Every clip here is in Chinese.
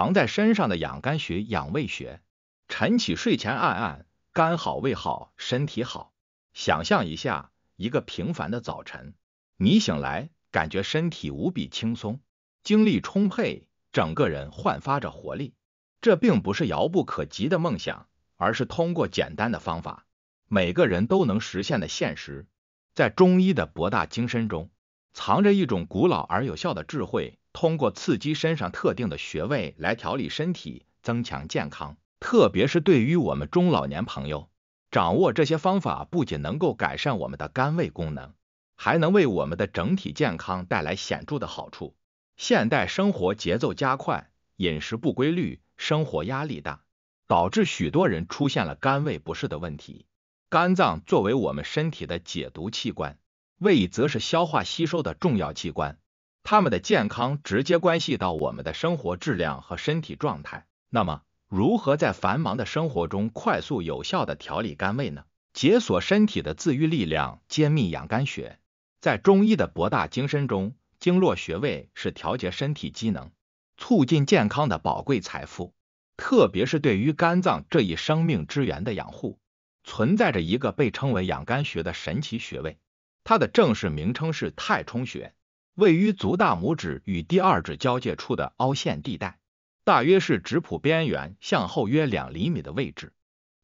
藏在身上的养肝穴、养胃穴，晨起睡前按按，肝好胃好，身体好。想象一下，一个平凡的早晨，你醒来感觉身体无比轻松，精力充沛，整个人焕发着活力。这并不是遥不可及的梦想，而是通过简单的方法，每个人都能实现的现实。在中医的博大精深中，藏着一种古老而有效的智慧。通过刺激身上特定的穴位来调理身体，增强健康。特别是对于我们中老年朋友，掌握这些方法不仅能够改善我们的肝胃功能，还能为我们的整体健康带来显著的好处。现代生活节奏加快，饮食不规律，生活压力大，导致许多人出现了肝胃不适的问题。肝脏作为我们身体的解毒器官，胃则是消化吸收的重要器官。他们的健康直接关系到我们的生活质量和身体状态。那么，如何在繁忙的生活中快速有效的调理肝胃呢？解锁身体的自愈力量，揭秘养肝穴。在中医的博大精深中，经络穴位是调节身体机能、促进健康的宝贵财富。特别是对于肝脏这一生命之源的养护，存在着一个被称为养肝穴的神奇穴位。它的正式名称是太冲穴。位于足大拇指与第二指交界处的凹陷地带，大约是指蹼边缘向后约两厘米的位置。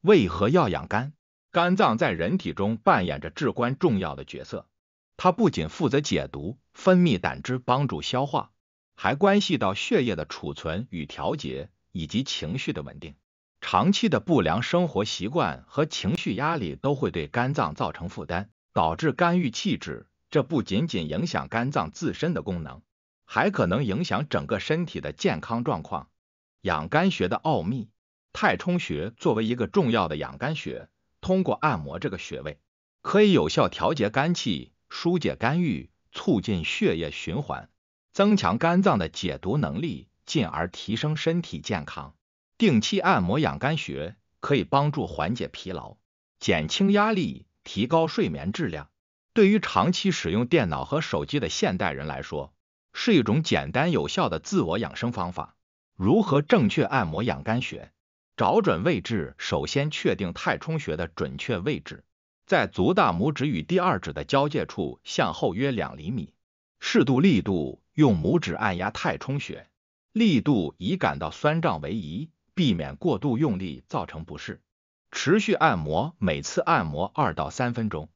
为何要养肝？肝脏在人体中扮演着至关重要的角色，它不仅负责解毒、分泌胆汁帮助消化，还关系到血液的储存与调节以及情绪的稳定。长期的不良生活习惯和情绪压力都会对肝脏造成负担，导致肝郁气滞。这不仅仅影响肝脏自身的功能，还可能影响整个身体的健康状况。养肝穴的奥秘，太冲穴作为一个重要的养肝穴，通过按摩这个穴位，可以有效调节肝气，疏解肝郁，促进血液循环，增强肝脏的解毒能力，进而提升身体健康。定期按摩养肝穴，可以帮助缓解疲劳，减轻压力，提高睡眠质量。对于长期使用电脑和手机的现代人来说，是一种简单有效的自我养生方法。如何正确按摩养肝穴？找准位置，首先确定太冲穴的准确位置，在足大拇指与第二指的交界处向后约两厘米，适度力度用拇指按压太冲穴，力度以感到酸胀为宜，避免过度用力造成不适。持续按摩，每次按摩二到三分钟。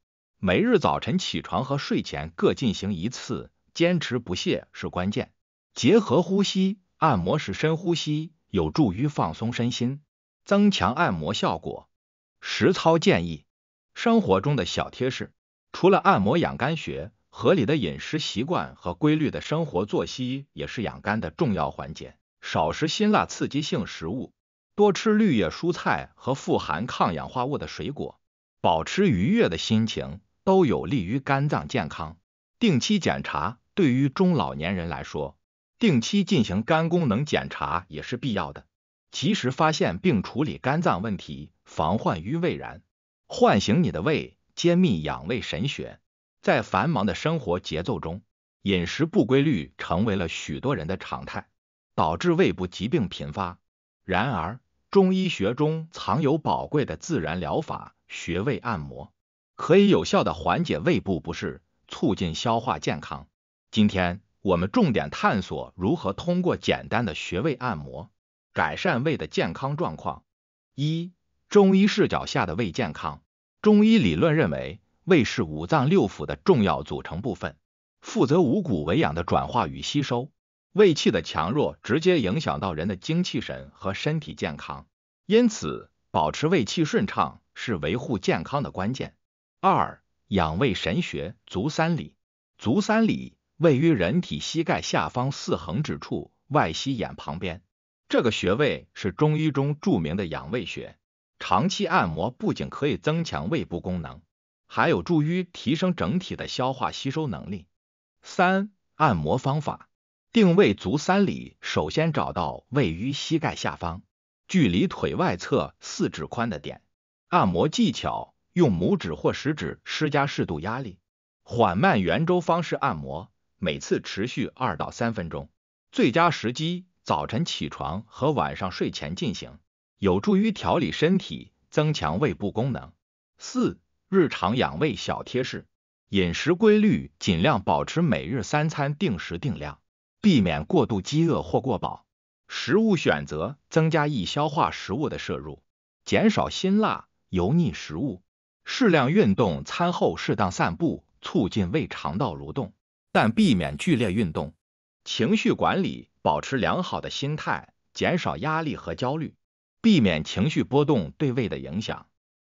每日早晨起床和睡前各进行一次，坚持不懈是关键。结合呼吸按摩时深呼吸，有助于放松身心，增强按摩效果。实操建议：生活中的小贴士，除了按摩养肝穴，合理的饮食习惯和规律的生活作息也是养肝的重要环节。少食辛辣刺激性食物，多吃绿叶蔬菜和富含抗氧化物的水果，保持愉悦的心情。都有利于肝脏健康。定期检查对于中老年人来说，定期进行肝功能检查也是必要的，及时发现并处理肝脏问题，防患于未然。唤醒你的胃，揭秘养胃神学。在繁忙的生活节奏中，饮食不规律成为了许多人的常态，导致胃部疾病频发。然而，中医学中藏有宝贵的自然疗法，穴位按摩。可以有效的缓解胃部不适，促进消化健康。今天我们重点探索如何通过简单的穴位按摩，改善胃的健康状况。一、中医视角下的胃健康。中医理论认为，胃是五脏六腑的重要组成部分，负责五谷为养的转化与吸收。胃气的强弱直接影响到人的精气神和身体健康，因此保持胃气顺畅是维护健康的关键。二、养胃神穴足三里。足三里位于人体膝盖下方四横指处，外膝眼旁边。这个穴位是中医中著名的养胃穴，长期按摩不仅可以增强胃部功能，还有助于提升整体的消化吸收能力。三、按摩方法：定位足三里，首先找到位于膝盖下方，距离腿外侧四指宽的点。按摩技巧。用拇指或食指施加适度压力，缓慢圆周方式按摩，每次持续二到三分钟。最佳时机早晨起床和晚上睡前进行，有助于调理身体，增强胃部功能。四、日常养胃小贴士：饮食规律，尽量保持每日三餐定时定量，避免过度饥饿或过饱。食物选择，增加易消化食物的摄入，减少辛辣、油腻食物。适量运动，餐后适当散步，促进胃肠道蠕动，但避免剧烈运动。情绪管理，保持良好的心态，减少压力和焦虑，避免情绪波动对胃的影响。